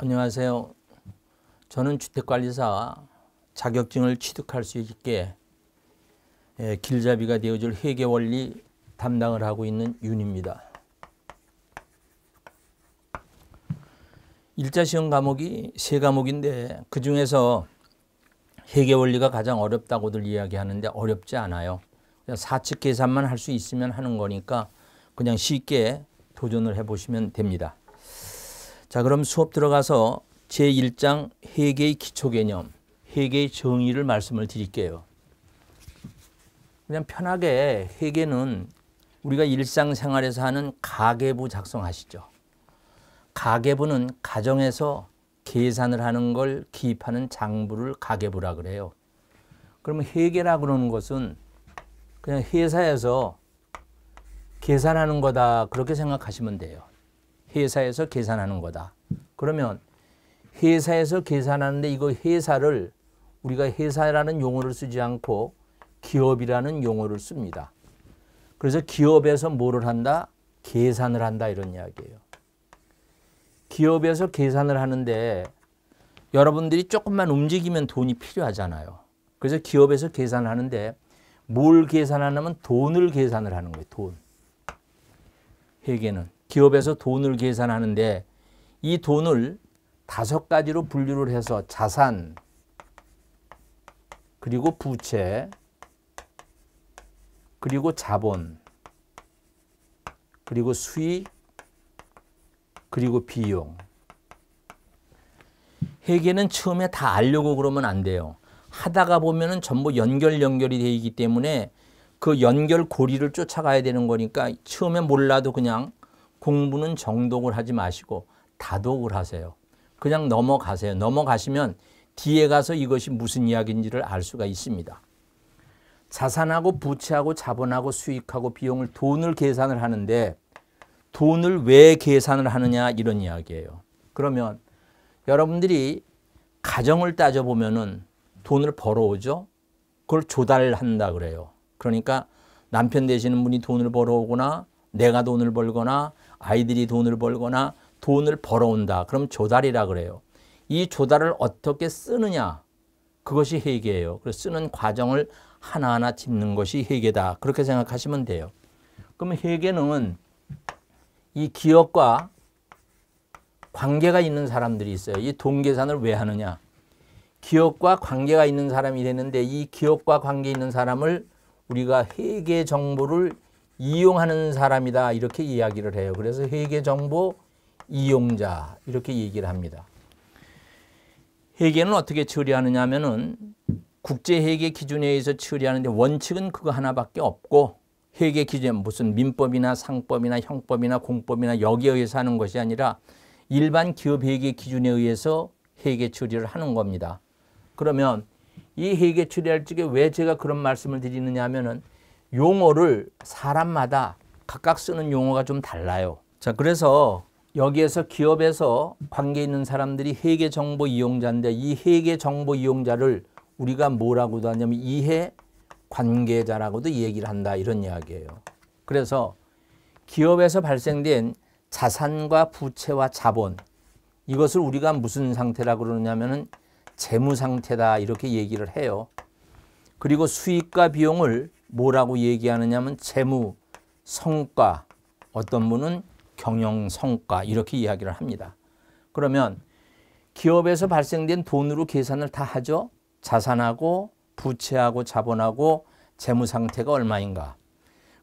안녕하세요. 저는 주택관리사 자격증을 취득할 수 있게 예, 길잡이가 되어줄 회계원리 담당을 하고 있는 윤입니다. 일자시험 과목이 세 과목인데 그 중에서 회계원리가 가장 어렵다고들 이야기하는데 어렵지 않아요. 그냥 사측 계산만 할 수 있으면 하는 거니까 그냥 쉽게 도전을 해보시면 됩니다. 자, 그럼 수업 들어가서 제1장 회계의 기초 개념, 회계의 정의를 말씀을 드릴게요. 그냥 편하게 회계는 우리가 일상생활에서 하는 가계부 작성하시죠. 가계부는 가정에서 계산을 하는 걸 기입하는 장부를 가계부라 그래요. 그러면 회계라 그러는 것은 그냥 회사에서 계산하는 거다 그렇게 생각하시면 돼요. 회사에서 계산하는 거다. 그러면 회사에서 계산하는데 이거 회사를 우리가 회사라는 용어를 쓰지 않고 기업이라는 용어를 씁니다. 그래서 기업에서 뭐를 한다? 계산을 한다 이런 이야기예요. 기업에서 계산을 하는데 여러분들이 조금만 움직이면 돈이 필요하잖아요. 그래서 기업에서 계산을 하는데 뭘 계산하냐면 돈을 계산을 하는 거예요. 돈. 회계는. 기업에서 돈을 계산하는데 이 돈을 다섯 가지로 분류를 해서 자산, 그리고 부채, 그리고 자본, 그리고 수익, 그리고 비용. 회계는 처음에 다 알려고 그러면 안 돼요. 하다가 보면은 전부 연결 연결이 되기 때문에 그 연결 고리를 쫓아가야 되는 거니까 처음에 몰라도 그냥 공부는 정독을 하지 마시고 다독을 하세요. 그냥 넘어가세요. 넘어가시면 뒤에 가서 이것이 무슨 이야기인지를 알 수가 있습니다. 자산하고 부채하고 자본하고 수익하고 비용을 돈을 계산을 하는데 돈을 왜 계산을 하느냐 이런 이야기예요. 그러면 여러분들이 가정을 따져보면은 돈을 벌어오죠. 그걸 조달한다 그래요. 그러니까 남편 되시는 분이 돈을 벌어오거나 내가 돈을 벌거나 아이들이 돈을 벌거나 돈을 벌어온다. 그럼 조달이라 그래요. 이 조달을 어떻게 쓰느냐. 그것이 회계예요. 그 쓰는 과정을 하나하나 짚는 것이 회계다. 그렇게 생각하시면 돼요. 그럼 회계는 이 기업과 관계가 있는 사람들이 있어요. 이 돈계산을왜 하느냐. 기업과 관계가 있는 사람이 되는데 이 기업과 관계 있는 사람을 우리가 회계 정보를 이용하는 사람이다 이렇게 이야기를 해요. 그래서 회계 정보 이용자 이렇게 얘기를 합니다. 회계는 어떻게 처리하느냐 하면은 국제 회계 기준에 의해서 처리하는데 원칙은 그거 하나밖에 없고 회계 기준 무슨 민법이나 상법이나 형법이나 공법이나 여기에 의해서 하는 것이 아니라 일반 기업 회계 기준에 의해서 회계 처리를 하는 겁니다. 그러면 이 회계 처리할 적에 왜 제가 그런 말씀을 드리느냐 하면은 용어를 사람마다 각각 쓰는 용어가 좀 달라요. 자, 그래서 여기에서 기업에서 관계 있는 사람들이 회계 정보 이용자인데 이 회계 정보 이용자를 우리가 뭐라고도 하냐면 이해 관계자라고도 얘기를 한다 이런 이야기예요. 그래서 기업에서 발생된 자산과 부채와 자본 이것을 우리가 무슨 상태라고 그러냐면은 재무 상태다 이렇게 얘기를 해요. 그리고 수익과 비용을 뭐라고 얘기하느냐면 재무, 성과, 어떤 분은 경영 성과 이렇게 이야기를 합니다. 그러면 기업에서 발생된 돈으로 계산을 다 하죠. 자산하고 부채하고 자본하고 재무 상태가 얼마인가.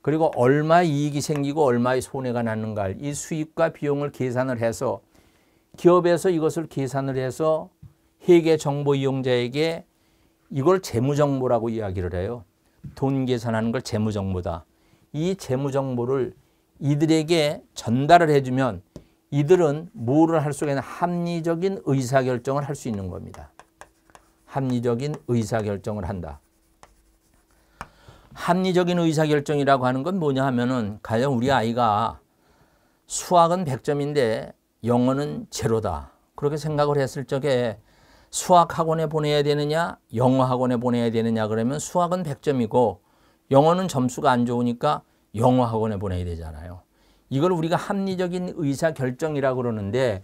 그리고 얼마 이익이 생기고 얼마의 손해가 났는가. 이 수익과 비용을 계산을 해서 기업에서 이것을 계산을 해서 회계 정보 이용자에게 이걸 재무 정보라고 이야기를 해요. 돈 계산하는 걸 재무정보다. 이 재무정보를 이들에게 전달을 해주면 이들은 뭐를 할수가 있는 합리적인 의사결정을 할 수 있는 겁니다. 합리적인 의사결정을 한다. 합리적인 의사결정이라고 하는 건 뭐냐 하면은 가령 우리 아이가 수학은 100점인데 영어는 제로다. 그렇게 생각을 했을 적에 수학학원에 보내야 되느냐 영어학원에 보내야 되느냐 그러면 수학은 100점이고 영어는 점수가 안 좋으니까 영어학원에 보내야 되잖아요. 이걸 우리가 합리적인 의사결정이라고 그러는데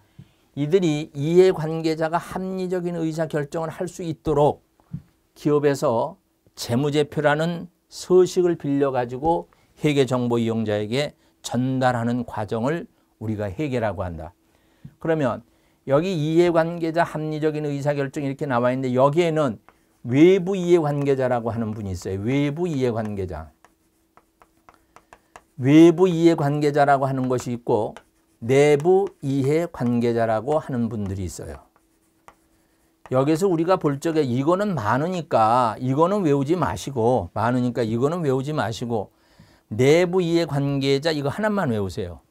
이들이 이해관계자가 합리적인 의사결정을 할 수 있도록 기업에서 재무제표라는 서식을 빌려가지고 회계정보 이용자에게 전달하는 과정을 우리가 회계라고 한다. 그러면 여기 이해관계자 합리적인 의사결정 이렇게 나와 있는데 여기에는 외부 이해관계자라고 하는 분이 있어요. 외부 이해관계자. 외부 이해관계자라고 하는 것이 있고 내부 이해관계자라고 하는 분들이 있어요. 여기서 우리가 볼 적에 이거는 많으니까 이거는 외우지 마시고 많으니까 이거는 외우지 마시고 내부 이해관계자 이거 하나만 외우세요.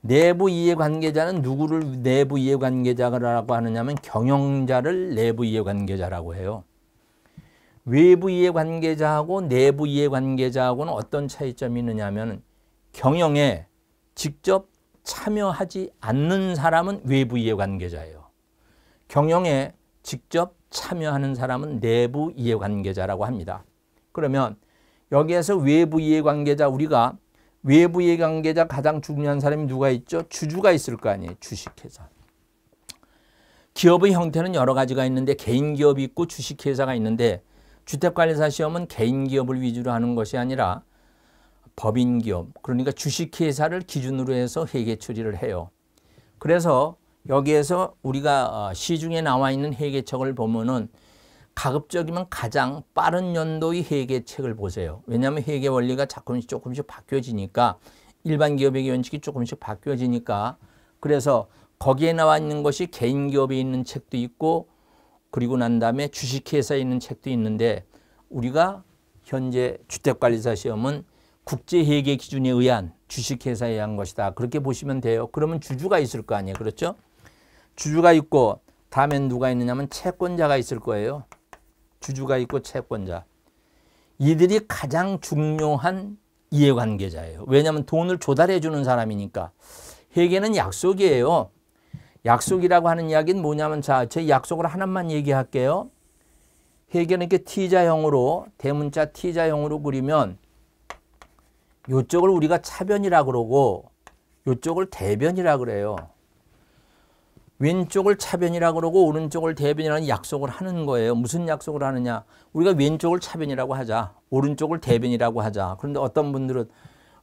내부 이해관계자는 누구를 내부 이해관계자라고 하느냐면 경영자를 내부 이해관계자라고 해요. 외부 이해관계자하고 내부 이해관계자하고는 어떤 차이점이 있느냐면 경영에 직접 참여하지 않는 사람은 외부 이해관계자예요. 경영에 직접 참여하는 사람은 내부 이해관계자라고 합니다. 그러면 여기에서 외부 이해관계자 우리가 외부의 관계자 가장 중요한 사람이 누가 있죠? 주주가 있을 거 아니에요. 주식회사. 기업의 형태는 여러 가지가 있는데 개인 기업이 있고 주식회사가 있는데 주택관리사 시험은 개인 기업을 위주로 하는 것이 아니라 법인 기업, 그러니까 주식회사를 기준으로 해서 회계 처리를 해요. 그래서 여기에서 우리가 어, 시중에 나와 있는 회계책을 보면은 가급적이면 가장 빠른 연도의 회계책을 보세요. 왜냐하면 회계 원리가 조금씩 조금씩 바뀌어지니까 일반 기업의 원칙이 조금씩 바뀌어지니까 그래서 거기에 나와 있는 것이 개인 기업에 있는 책도 있고 그리고 난 다음에 주식회사에 있는 책도 있는데 우리가 현재 주택관리사 시험은 국제회계 기준에 의한 주식회사에 의한 것이다. 그렇게 보시면 돼요. 그러면 주주가 있을 거 아니에요. 그렇죠? 주주가 있고 다음엔 누가 있느냐면 하 채권자가 있을 거예요. 주주가 있고 채권자. 이들이 가장 중요한 이해관계자예요. 왜냐하면 돈을 조달해 주는 사람이니까. 회계는 약속이에요. 약속이라고 하는 이야기는 뭐냐면 자, 제 약속을 하나만 얘기할게요. 회계는 이렇게 T자형으로 대문자 T자형으로 그리면 요쪽을 우리가 차변이라 그러고 요쪽을 대변이라 그래요. 왼쪽을 차변이라고 그러고 오른쪽을 대변이라는 약속을 하는 거예요. 무슨 약속을 하느냐? 우리가 왼쪽을 차변이라고 하자. 오른쪽을 대변이라고 하자. 그런데 어떤 분들은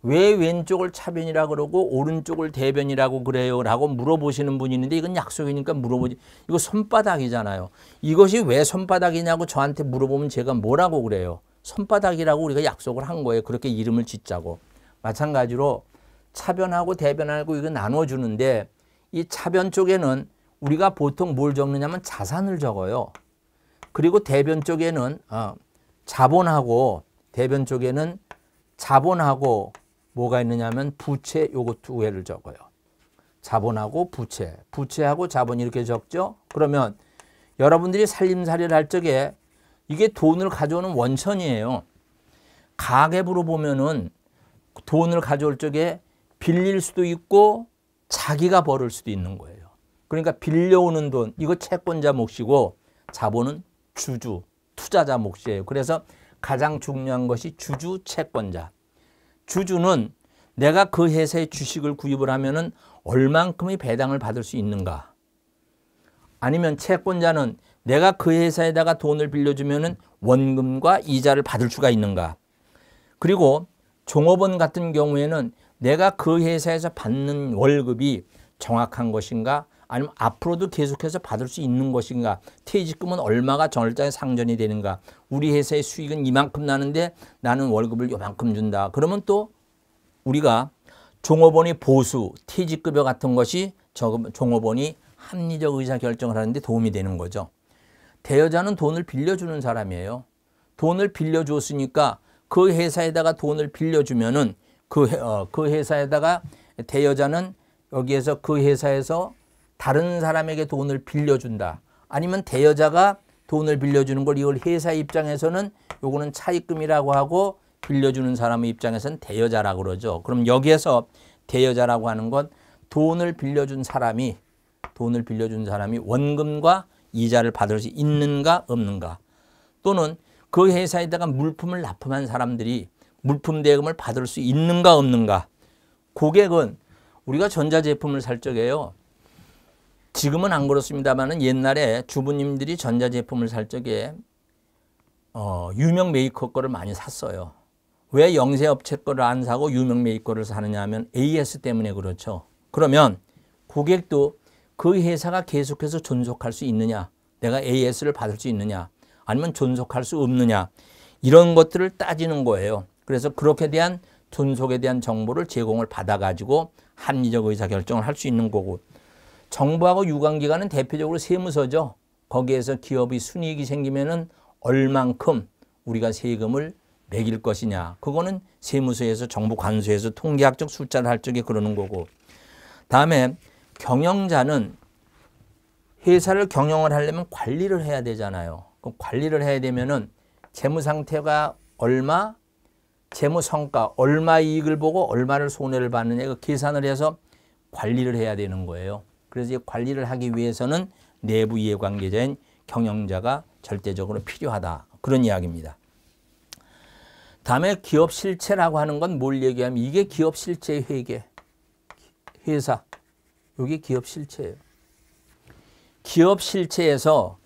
왜 왼쪽을 차변이라고 그러고 오른쪽을 대변이라고 그래요? 라고 물어보시는 분이 있는데 이건 약속이니까 물어보지. 이거 손바닥이잖아요. 이것이 왜 손바닥이냐고 저한테 물어보면 제가 뭐라고 그래요? 손바닥이라고 우리가 약속을 한 거예요. 그렇게 이름을 짓자고. 마찬가지로 차변하고 대변하고 이거 나눠주는데 이 차변 쪽에는 우리가 보통 뭘 적느냐면 자산을 적어요. 그리고 대변 쪽에는 어, 자본하고 대변 쪽에는 자본하고 뭐가 있느냐면 부채 요거 두 개를 적어요. 자본하고 부채, 부채하고 자본 이렇게 적죠. 그러면 여러분들이 살림살이를 할 적에 이게 돈을 가져오는 원천이에요. 가계부로 보면은 돈을 가져올 적에 빌릴 수도 있고 자기가 벌을 수도 있는 거예요. 그러니까 빌려오는 돈 이거 채권자 몫이고 자본은 주주 투자자 몫이에요. 그래서 가장 중요한 것이 주주 채권자. 주주는 내가 그 회사의 주식을 구입을 하면은 얼만큼의 배당을 받을 수 있는가? 아니면 채권자는 내가 그 회사에다가 돈을 빌려주면은 원금과 이자를 받을 수가 있는가? 그리고 종업원 같은 경우에는 내가 그 회사에서 받는 월급이 정확한 것인가 아니면 앞으로도 계속해서 받을 수 있는 것인가 퇴직금은 얼마가 정월자에 상전이 되는가 우리 회사의 수익은 이만큼 나는데 나는 월급을 이만큼 준다 그러면 또 우리가 종업원의 보수 퇴직급여 같은 것이 종업원이 합리적 의사결정을 하는데 도움이 되는 거죠 대여자는 돈을 빌려주는 사람이에요 돈을 빌려줬으니까 그 회사에다가 돈을 빌려주면은 그, 어, 그 회사에다가 대여자는 여기에서 그 회사에서 다른 사람에게 돈을 빌려준다. 아니면 대여자가 돈을 빌려주는 걸 이걸 회사 입장에서는 요거는 차입금이라고 하고 빌려주는 사람의 입장에서는 대여자라고 그러죠. 그럼 여기에서 대여자라고 하는 건 돈을 빌려준 사람이 돈을 빌려준 사람이 원금과 이자를 받을 수 있는가 없는가 또는 그 회사에다가 물품을 납품한 사람들이 물품 대금을 받을 수 있는가 없는가. 고객은 우리가 전자제품을 살 적에요. 지금은 안 그렇습니다만 옛날에 주부님들이 전자제품을 살 적에 어, 유명 메이커 거를 많이 샀어요. 왜 영세업체 거를 안 사고 유명 메이커를 사느냐 하면 AS 때문에 그렇죠. 그러면 고객도 그 회사가 계속해서 존속할 수 있느냐 내가 AS를 받을 수 있느냐 아니면 존속할 수 없느냐 이런 것들을 따지는 거예요. 그래서 그렇게 대한 존속에 대한 정보를 제공을 받아가지고 합리적 의사결정을 할 수 있는 거고 정부하고 유관기관은 대표적으로 세무서죠. 거기에서 기업이 순이익이 생기면은 얼만큼 우리가 세금을 매길 것이냐. 그거는 세무서에서 정부 관세에서 통계학적 숫자를 할 적에 그러는 거고. 다음에 경영자는 회사를 경영을 하려면 관리를 해야 되잖아요. 그럼 관리를 해야 되면은 재무 상태가 얼마 재무 성과 얼마 이익을 보고 얼마를 손해를 받느냐 이 그 계산을 해서 관리를 해야 되는 거예요. 그래서 이 관리를 하기 위해서는 내부 이해관계자인 경영자가 절대적으로 필요하다. 그런 이야기입니다. 다음에 기업 실체라고 하는 건 뭘 얘기하면 이게 기업 실체 회계, 회사, 이게 기업 실체예요. 기업 실체에서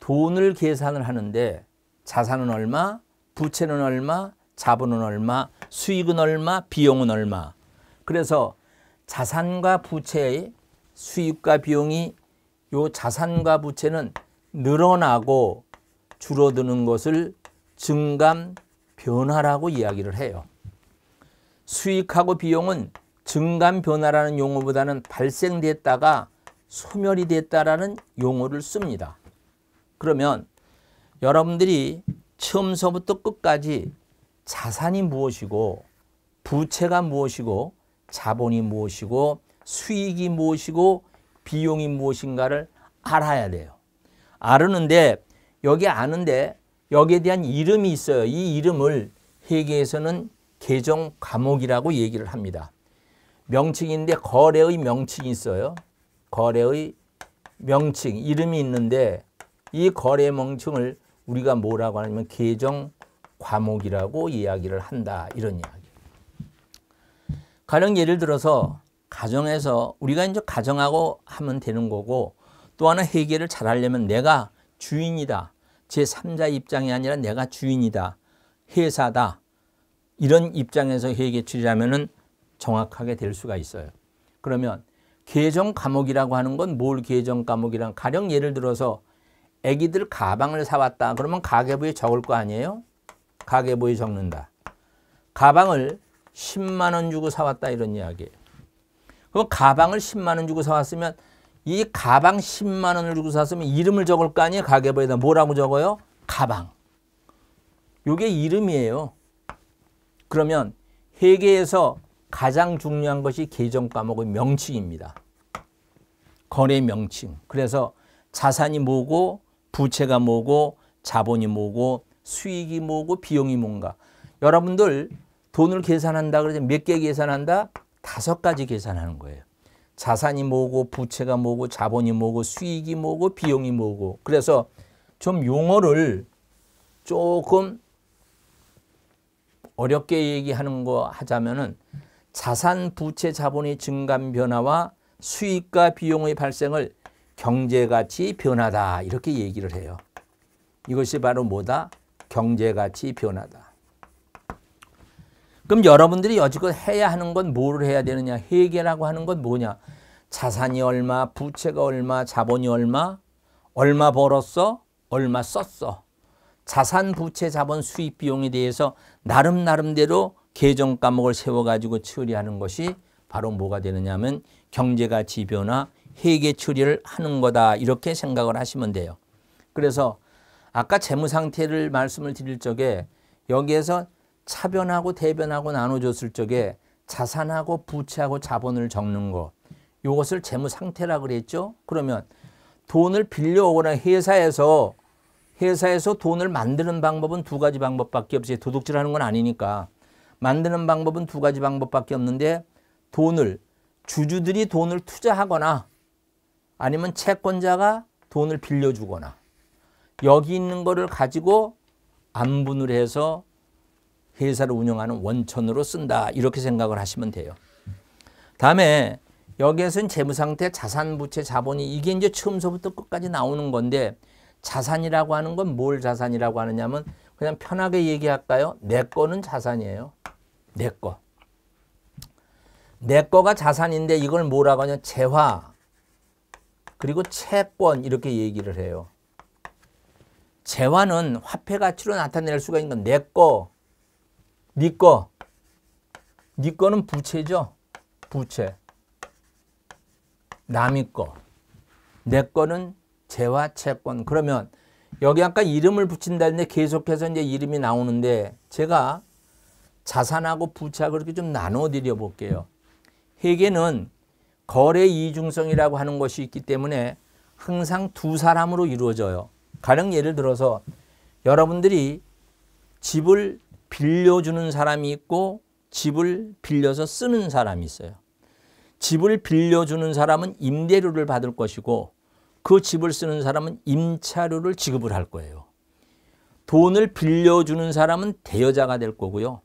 돈을 계산을 하는데 자산은 얼마, 부채는 얼마, 자본은 얼마, 수익은 얼마, 비용은 얼마. 그래서 자산과 부채의 수익과 비용이 요 자산과 부채는 늘어나고 줄어드는 것을 증감 변화라고 이야기를 해요. 수익하고 비용은 증감 변화라는 용어보다는 발생됐다가 소멸이 됐다라는 용어를 씁니다. 그러면 여러분들이 처음서부터 끝까지 자산이 무엇이고 부채가 무엇이고 자본이 무엇이고 수익이 무엇이고 비용이 무엇인가를 알아야 돼요. 알았는데 여기 아는데 여기에 대한 이름이 있어요. 이 이름을 회계에서는 계정 과목이라고 얘기를 합니다. 명칭인데 거래의 명칭이 있어요. 거래의 명칭, 이름이 있는데 이 거래 명칭을 우리가 뭐라고 하냐면 계정 과목이라고 이야기를 한다 이런 이야기. 가령 예를 들어서 가정에서 우리가 이제 가정하고 하면 되는 거고 또 하나 회계를 잘하려면 내가 주인이다. 제3자 입장이 아니라 내가 주인이다. 회사다. 이런 입장에서 회계 추리하면 정확하게 될 수가 있어요. 그러면 계정 과목이라고 하는 건 뭘 계정 과목이란 가령 예를 들어서 애기들 가방을 사왔다. 그러면 가계부에 적을 거 아니에요? 가계부에 적는다. 가방을 10만 원 주고 사왔다 이런 이야기예요. 그럼 가방을 10만 원 주고 사왔으면 이 가방 10만 원을 주고 샀으면 이름을 적을 거 아니에요. 가계부에다 뭐라고 적어요? 가방. 요게 이름이에요. 그러면 회계에서 가장 중요한 것이 계정 과목의 명칭입니다. 거래 명칭. 그래서 자산이 뭐고 부채가 뭐고 자본이 뭐고 수익이 뭐고 비용이 뭔가. 여러분들 돈을 계산한다 그러면 몇개 계산한다? 다섯 가지 계산하는 거예요. 자산이 뭐고 부채가 뭐고 자본이 뭐고 수익이 뭐고 비용이 뭐고 그래서 좀 용어를 조금 어렵게 얘기하는 거 하자면은 자산 부채 자본의 증감 변화와 수익과 비용의 발생을 경제가치 변화다 이렇게 얘기를 해요. 이것이 바로 뭐다? 경제같이 변하다. 그럼 여러분들이 여지껏 해야 하는 건 뭘 해야 되느냐? 회계라고 하는 건 뭐냐? 자산이 얼마, 부채가 얼마, 자본이 얼마, 얼마 벌었어, 얼마 썼어. 자산, 부채, 자본, 수입 비용에 대해서 나름 나름대로 계정 과목을 세워가지고 처리하는 것이 바로 뭐가 되느냐면 경제가 지변화, 회계 처리를 하는 거다 이렇게 생각을 하시면 돼요. 그래서 아까 재무 상태를 말씀을 드릴 적에 여기에서 차변하고 대변하고 나눠줬을 적에 자산하고 부채하고 자본을 적는 것 이것을 재무 상태라 그랬죠. 그러면 돈을 빌려오거나 회사에서 회사에서 돈을 만드는 방법은 두 가지 방법밖에 없지 도둑질하는 건 아니니까 만드는 방법은 두 가지 방법밖에 없는데 돈을 주주들이 돈을 투자하거나 아니면 채권자가 돈을 빌려주거나 여기 있는 거를 가지고 안분을 해서 회사를 운영하는 원천으로 쓴다 이렇게 생각을 하시면 돼요. 다음에 여기에서는 재무상태, 자산, 부채, 자본이 이게 이제 처음서부터 끝까지 나오는 건데 자산이라고 하는 건 뭘 자산이라고 하느냐면 그냥 편하게 얘기할까요? 내 거는 자산이에요. 내 거. 내 거가 자산인데 이걸 뭐라고 하냐? 재화 그리고 채권 이렇게 얘기를 해요. 재화는 화폐 가치로 나타낼 수가 있는 건내 거, 네 거, 네 거는 부채죠. 부채. 남의 거, 내 거는 재화 채권. 그러면 여기 아까 이름을 붙인다 했는데 계속해서 이제 이름이 나오는데 제가 자산하고 부채하고 그렇게 좀 나눠드려 볼게요. 회계는 거래 이중성이라고 하는 것이 있기 때문에 항상 두 사람으로 이루어져요. 가령 예를 들어서 여러분들이 집을 빌려주는 사람이 있고 집을 빌려서 쓰는 사람이 있어요. 집을 빌려주는 사람은 임대료를 받을 것이고 그 집을 쓰는 사람은 임차료를 지급을 할 거예요. 돈을 빌려주는 사람은 대여자가 될 거고요.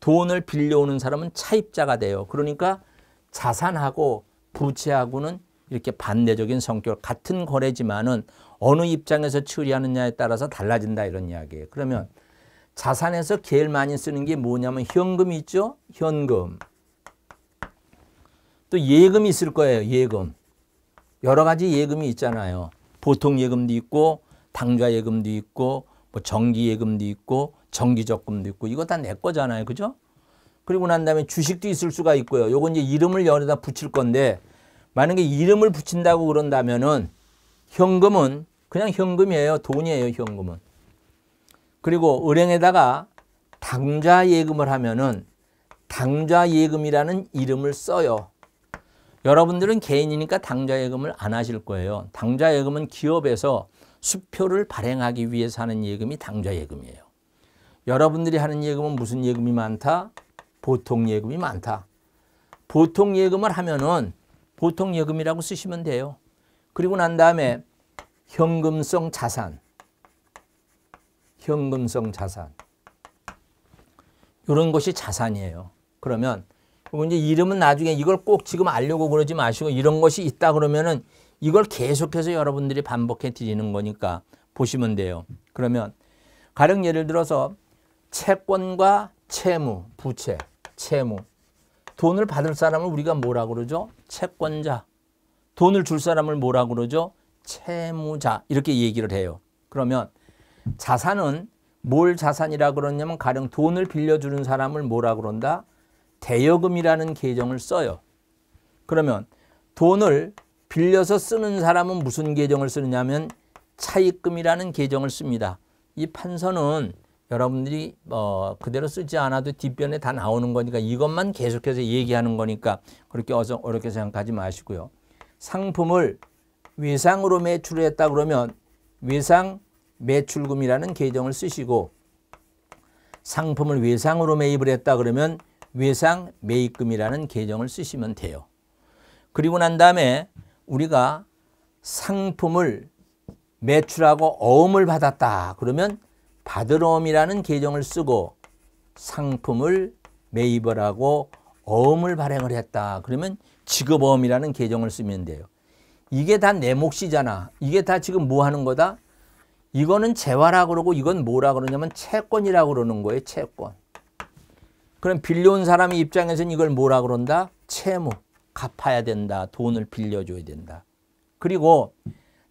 돈을 빌려오는 사람은 차입자가 돼요. 그러니까 자산하고 부채하고는 이렇게 반대적인 성격 같은 거래지만은 어느 입장에서 처리하느냐에 따라서 달라진다 이런 이야기예요. 그러면 자산에서 제일 많이 쓰는 게 뭐냐면 현금 있죠. 현금. 또 예금이 있을 거예요. 예금. 여러 가지 예금이 있잖아요. 보통 예금도 있고 당좌 예금도 있고 뭐 정기 예금도 있고 정기 적금도 있고 이거 다 내 거잖아요. 그죠? 그리고 난 다음에 주식도 있을 수가 있고요. 요건 이제 이름을 여기다 붙일 건데 만약에 이름을 붙인다고 그런다면은 현금은 그냥 현금이에요. 돈이에요. 현금은. 그리고 은행에다가 당좌 예금을 하면은 당좌 예금이라는 이름을 써요. 여러분들은 개인이니까 당좌 예금을 안 하실 거예요. 당좌 예금은 기업에서 수표를 발행하기 위해서 하는 예금이 당좌 예금이에요. 여러분들이 하는 예금은 무슨 예금이 많다? 보통 예금이 많다. 보통 예금을 하면은 보통 예금이라고 쓰시면 돼요. 그리고 난 다음에 현금성 자산, 현금성 자산 이런 것이 자산이에요. 그러면 이제 이름은 나중에 이걸 꼭 지금 알려고 그러지 마시고 이런 것이 있다 그러면은 이걸 계속해서 여러분들이 반복해 드리는 거니까 보시면 돼요. 그러면 가령 예를 들어서 채권과 채무, 부채, 채무. 돈을 받을 사람을 우리가 뭐라 그러죠? 채권자. 돈을 줄 사람을 뭐라 그러죠? 채무자 이렇게 얘기를 해요. 그러면 자산은 뭘 자산이라 그러냐면 가령 돈을 빌려주는 사람을 뭐라 그런다? 대여금이라는 계정을 써요. 그러면 돈을 빌려서 쓰는 사람은 무슨 계정을 쓰느냐면 차입금이라는 계정을 씁니다. 이 판서는 여러분들이 어, 그대로 쓰지 않아도 뒷변에 다 나오는 거니까 이것만 계속해서 얘기하는 거니까 그렇게 어서 어렵게 생각하지 마시고요. 상품을 위상으로 매출을 했다 그러면 위상 매출금이라는 계정을 쓰시고 상품을 외상으로 매입을 했다 그러면 외상 매입금이라는 계정을 쓰시면 돼요. 그리고 난 다음에 우리가 상품을 매출하고 어음을 받았다 그러면 받을어음이라는 계정을 쓰고 상품을 매입을 하고 어음을 발행을 했다 그러면 지급 어음이라는 계정을 쓰면 돼요. 이게 다 내 몫이잖아. 이게 다 지금 뭐 하는 거다? 이거는 재화라 그러고 이건 뭐라 그러냐면 채권이라 고 그러는 거예요. 채권. 그럼 빌려온 사람의 입장에서는 이걸 뭐라 그런다? 채무. 갚아야 된다. 돈을 빌려줘야 된다. 그리고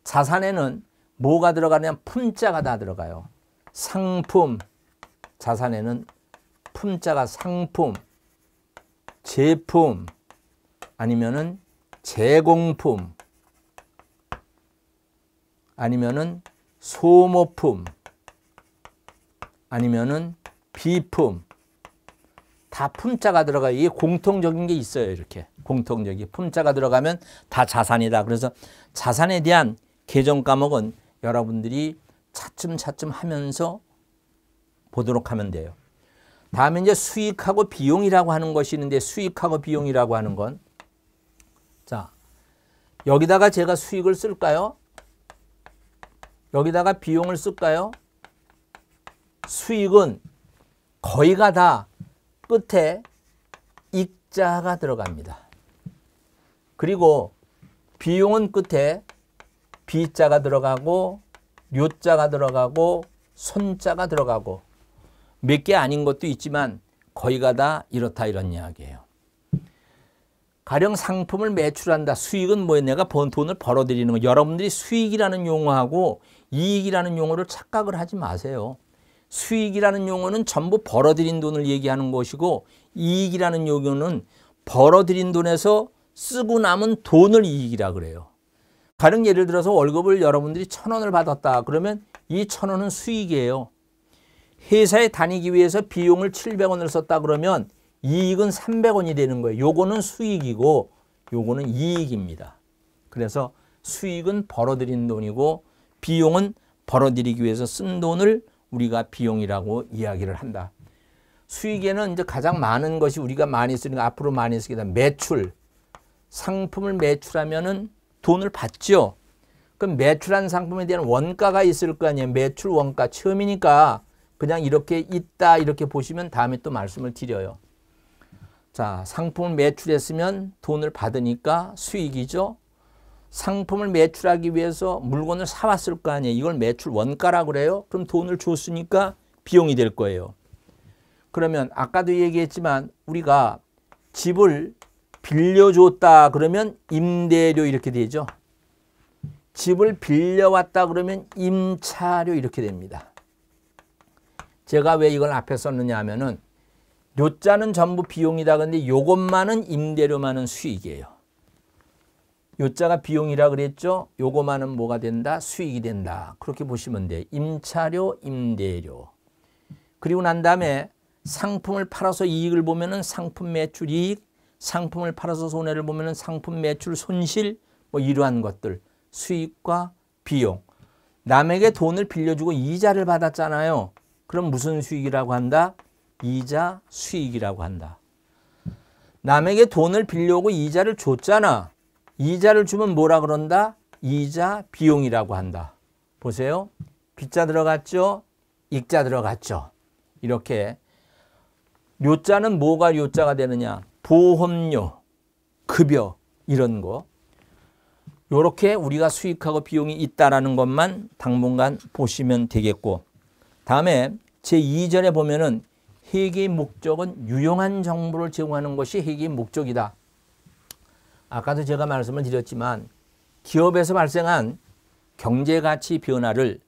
자산에는 뭐가 들어가냐면 품자가 다 들어가요. 상품. 자산에는 품자가 상품, 제품 아니면은 제공품 아니면은 소모품 아니면은 비품 다 품자가 들어가 이게 공통적인 게 있어요 이렇게 공통적인 품자가 들어가면 다 자산이다 그래서 자산에 대한 계정 과목은 여러분들이 차츰차츰 하면서 보도록 하면 돼요 다음에 이제 수익하고 비용이라고 하는 것이 있는데 수익하고 비용이라고 하는 건 자 여기다가 제가 수익을 쓸까요 여기다가 비용을 쓸까요? 수익은 거의가 다 끝에 익자가 들어갑니다. 그리고 비용은 끝에 비자가 들어가고 료자가 들어가고 손자가 들어가고 몇 개 아닌 것도 있지만 거의가 다 이렇다 이런 이야기예요. 가령 상품을 매출한다. 수익은 뭐예요? 내가 번 돈을 벌어들이는 거. 여러분들이 수익이라는 용어하고 이익이라는 용어를 착각을 하지 마세요. 수익이라는 용어는 전부 벌어들인 돈을 얘기하는 것이고 이익이라는 용어는 벌어들인 돈에서 쓰고 남은 돈을 이익이라 그래요. 가령 예를 들어서 월급을 여러분들이 천 원을 받았다. 그러면 이 천 원은 수익이에요. 회사에 다니기 위해서 비용을 700원을 썼다 그러면 이익은 300원이 되는 거예요. 요거는 수익이고 요거는 이익입니다. 그래서 수익은 벌어들인 돈이고 비용은 벌어들이기 위해서 쓴 돈을 우리가 비용이라고 이야기를 한다. 수익에는 이제 가장 많은 것이 우리가 많이 쓰는 앞으로 많이 쓰게 된 매출. 상품을 매출하면은 돈을 받죠. 그럼 매출한 상품에 대한 원가가 있을 거 아니에요. 매출 원가 처음이니까 그냥 이렇게 있다 이렇게 보시면 다음에 또 말씀을 드려요. 자, 상품을 매출했으면 돈을 받으니까 수익이죠. 상품을 매출하기 위해서 물건을 사왔을 거 아니에요. 이걸 매출 원가라고 그래요. 그럼 돈을 줬으니까 비용이 될 거예요. 그러면 아까도 얘기했지만 우리가 집을 빌려줬다 그러면 임대료 이렇게 되죠. 집을 빌려왔다 그러면 임차료 이렇게 됩니다. 제가 왜 이걸 앞에 썼느냐 하면은 요자는 전부 비용이다. 근데 요것만은 임대료만은 수익이에요. 요자가 비용이라 그랬죠. 요거만은 뭐가 된다? 수익이 된다. 그렇게 보시면 돼. 임차료, 임대료. 그리고 난 다음에 상품을 팔아서 이익을 보면은 상품 매출 이익, 상품을 팔아서 손해를 보면은 상품 매출 손실 뭐 이러한 것들 수익과 비용. 남에게 돈을 빌려주고 이자를 받았잖아요. 그럼 무슨 수익이라고 한다? 이자 수익이라고 한다. 남에게 돈을 빌려오고 이자를 줬잖아. 이자를 주면 뭐라 그런다? 이자 비용이라고 한다. 보세요. 빚자 들어갔죠? 익자 들어갔죠? 이렇게 요자는 뭐가 요자가 되느냐? 보험료, 급여 이런 거. 요렇게 우리가 수익하고 비용이 있다라는 것만 당분간 보시면 되겠고 다음에 제2절에 보면은 회계 목적은 유용한 정보를 제공하는 것이 회계 목적이다. 아까도 제가 말씀을 드렸지만 기업에서 발생한 경제 가치 변화를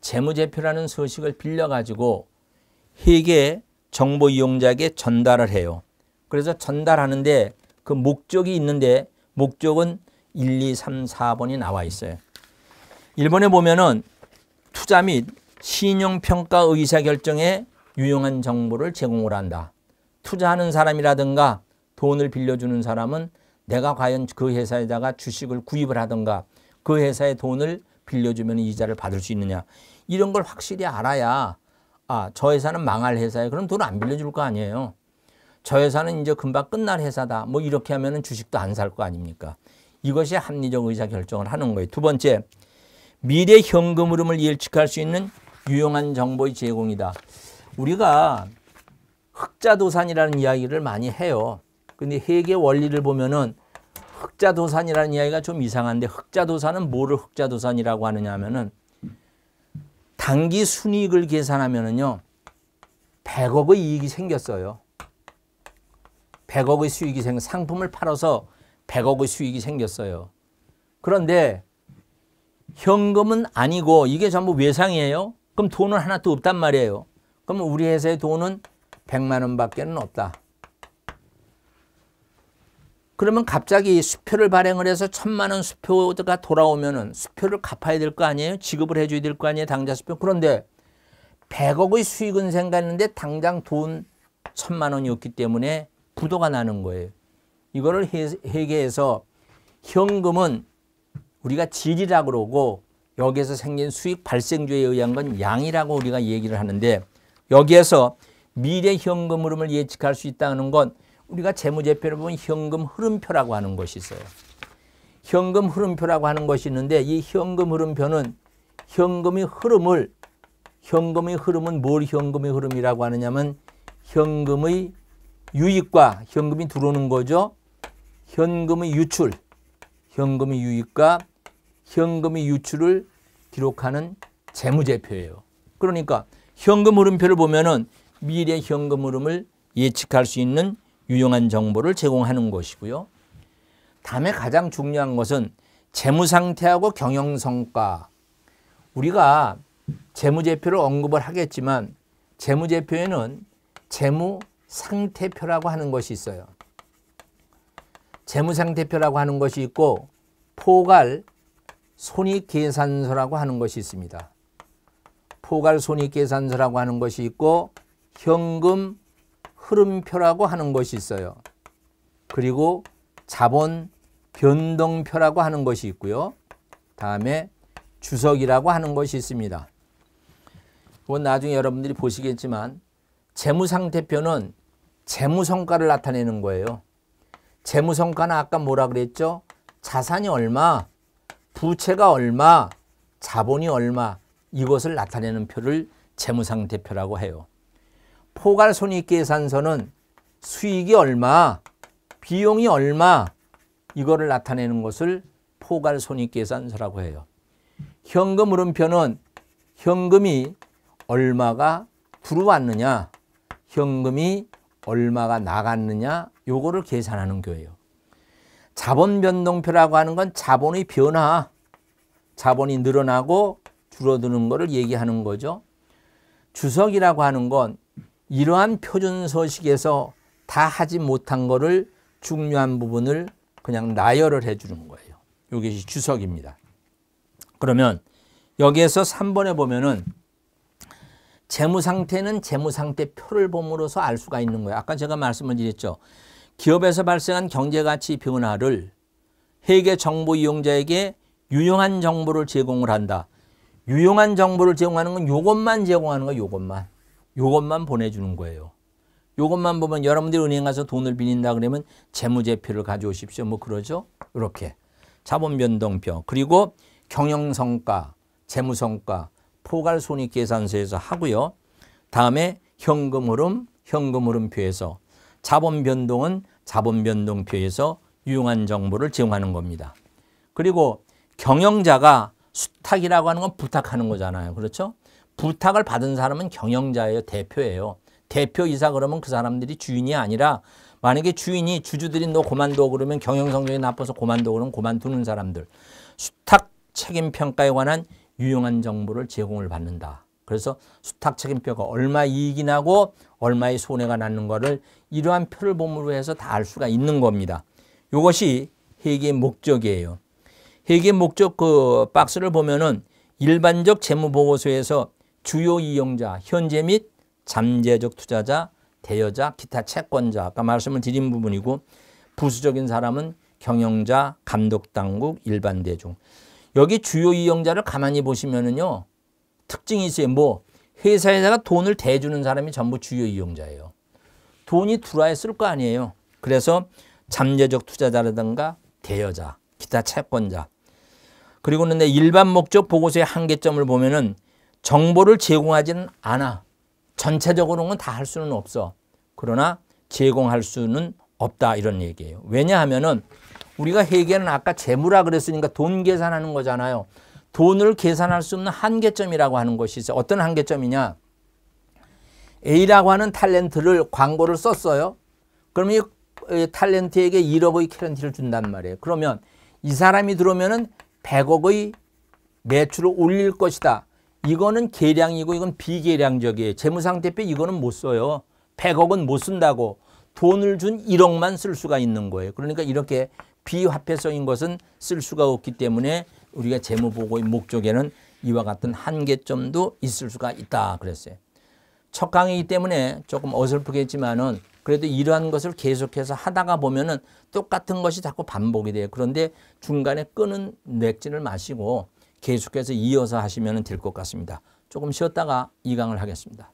재무제표라는 서식을 빌려 가지고 회계 정보 이용자에게 전달을 해요. 그래서 전달하는데 그 목적이 있는데 목적은 1, 2, 3, 4번이 나와 있어요. 일본에 보면은 투자 및 신용평가 의사결정에 유용한 정보를 제공을 한다. 투자하는 사람이라든가 돈을 빌려주는 사람은 내가 과연 그 회사에다가 주식을 구입을 하든가 그 회사의 돈을 빌려주면 이자를 받을 수 있느냐 이런 걸 확실히 알아야 아 저 회사는 망할 회사에 그럼 돈 안 빌려줄 거 아니에요 저 회사는 이제 금방 끝날 회사다 뭐 이렇게 하면은 주식도 안 살 거 아닙니까 이것이 합리적 의사결정을 하는 거예요 두 번째 미래 현금 흐름을 예측할 수 있는 유용한 정보의 제공이다 우리가 흑자도산이라는 이야기를 많이 해요 근데 회계 원리를 보면은 흑자도산이라는 이야기가 좀 이상한데 흑자도산은 뭐를 흑자도산이라고 하느냐 하면은 단기 순이익을 계산하면은요. 100억의 이익이 생겼어요. 100억의 수익이 생 상품을 팔아서 100억의 수익이 생겼어요. 그런데 현금은 아니고 이게 전부 외상이에요. 그럼 돈은 하나도 없단 말이에요. 그럼 우리 회사의 돈은 100만 원밖에 없다. 그러면 갑자기 수표를 발행을 해서 천만 원 수표가 돌아오면은 수표를 갚아야 될 거 아니에요? 지급을 해줘야 될 거 아니에요? 당좌 수표. 그런데 100억의 수익은 생겼는데 당장 돈 천만 원이었기 때문에 부도가 나는 거예요. 이거를 회계해서 현금은 우리가 질이라고 그러고 여기에서 생긴 수익 발생주에 의한 건 양이라고 우리가 얘기를 하는데 여기에서 미래 현금 흐름을 예측할 수 있다는 건 우리가 재무제표를 보면 현금 흐름표라고 하는 것이 있어요. 현금 흐름표라고 하는 것이 있는데 이 현금 흐름표는 현금의 흐름을 현금의 흐름은 뭘 현금의 흐름이라고 하느냐면 현금의 유익과 현금이 들어오는 거죠. 현금의 유출, 현금의 유익과 현금의 유출을 기록하는 재무제표예요. 그러니까 현금 흐름표를 보면은 미래 현금 흐름을 예측할 수 있는 유용한 정보를 제공하는 것이고요. 다음에 가장 중요한 것은 재무 상태하고 경영 성과. 우리가 재무제표를 언급을 하겠지만 재무제표에는 재무 상태표라고 하는 것이 있어요. 재무 상태표라고 하는 것이 있고 포괄 손익 계산서라고 하는 것이 있습니다. 포괄 손익 계산서라고 하는 것이 있고 현금 흐름표라고 하는 것이 있어요. 그리고 자본 변동표라고 하는 것이 있고요. 다음에 주석이라고 하는 것이 있습니다. 그건 나중에 여러분들이 보시겠지만 재무상태표는 재무성과를 나타내는 거예요. 재무성과는 아까 뭐라 그랬죠? 자산이 얼마, 부채가 얼마, 자본이 얼마 이것을 나타내는 표를 재무상태표라고 해요. 포괄손익계산서는 수익이 얼마, 비용이 얼마 이거를 나타내는 것을 포괄손익계산서라고 해요. 현금 물음표는 현금이 얼마가 들어왔느냐, 현금이 얼마가 나갔느냐 요거를 계산하는 거예요. 자본 변동표라고 하는 건 자본의 변화, 자본이 늘어나고 줄어드는 것을 얘기하는 거죠. 주석이라고 하는 건 이러한 표준 서식에서 다 하지 못한 거를 중요한 부분을 그냥 나열을 해주는 거예요. 이것이 주석입니다. 그러면 여기에서 3번에 보면은 재무상태는 재무상태표를 봄으로써 알 수가 있는 거예요. 아까 제가 말씀을 드렸죠. 기업에서 발생한 경제가치 변화를 회계 정보 이용자에게 유용한 정보를 제공을 한다. 유용한 정보를 제공하는 건 이것만 제공하는 거예요. 이것만. 요것만 보내주는 거예요. 요것만 보면 여러분들이 은행 가서 돈을 빌린다 그러면 재무제표를 가져오십시오. 뭐 그러죠? 이렇게 자본변동표 그리고 경영성과 재무성과 포괄손익계산서에서 하고요. 다음에 현금흐름 현금흐름표에서 자본변동은 자본변동표에서 유용한 정보를 제공하는 겁니다. 그리고 경영자가 수탁이라고 하는 건 부탁하는 거잖아요. 그렇죠? 부탁을 받은 사람은 경영자예요. 대표예요. 대표 이사 그러면 그 사람들이 주인이 아니라 만약에 주인이 주주들이 너 고만둬 그러면 경영 성적이 나빠서 고만둬 그러면 고만두는 사람들. 수탁 책임 평가에 관한 유용한 정보를 제공을 받는다. 그래서 수탁 책임표가 얼마 이익이 나고 얼마의 손해가 나는 거를 이러한 표를 보므로 해서 다 알 수가 있는 겁니다. 이것이 회계의 목적이에요. 회계 목적 그 박스를 보면은 일반적 재무보고서에서 주요 이용자, 현재 및 잠재적 투자자, 대여자, 기타 채권자 아까 말씀을 드린 부분이고 부수적인 사람은 경영자, 감독당국, 일반 대중 여기 주요 이용자를 가만히 보시면은요 특징이 있어요. 뭐 회사에다가 돈을 대주는 사람이 전부 주요 이용자예요. 돈이 들어와야 쓸거 아니에요. 그래서 잠재적 투자자라든가 대여자, 기타 채권자 그리고는 내 일반 목적 보고서의 한계점을 보면은 정보를 제공하지는 않아. 전체적으로는 다 할 수는 없어. 그러나 제공할 수는 없다 이런 얘기예요. 왜냐하면은 우리가 회계는 아까 재무라 그랬으니까 돈 계산하는 거잖아요. 돈을 계산할 수 없는 한계점이라고 하는 것이 있어요. 어떤 한계점이냐? A라고 하는 탤런트를 광고를 썼어요. 그러면 이 탤런트에게 1억의 캐런티를 준단 말이에요. 그러면 이 사람이 들어오면 100억의 매출을 올릴 것이다. 이거는 계량이고 이건 비계량적이에요. 재무상태표 이거는 못 써요. 100억은 못 쓴다고 돈을 준 1억만 쓸 수가 있는 거예요. 그러니까 이렇게 비화폐성인 것은 쓸 수가 없기 때문에 우리가 재무보고의 목적에는 이와 같은 한계점도 있을 수가 있다 그랬어요. 첫 강의이기 때문에 조금 어설프겠지만은 그래도 이러한 것을 계속해서 하다가 보면은 똑같은 것이 자꾸 반복이 돼요. 그런데 중간에 끄는 맥진을 마시고 계속해서 이어서 하시면 될 것 같습니다. 조금 쉬었다가 이 강을 하겠습니다.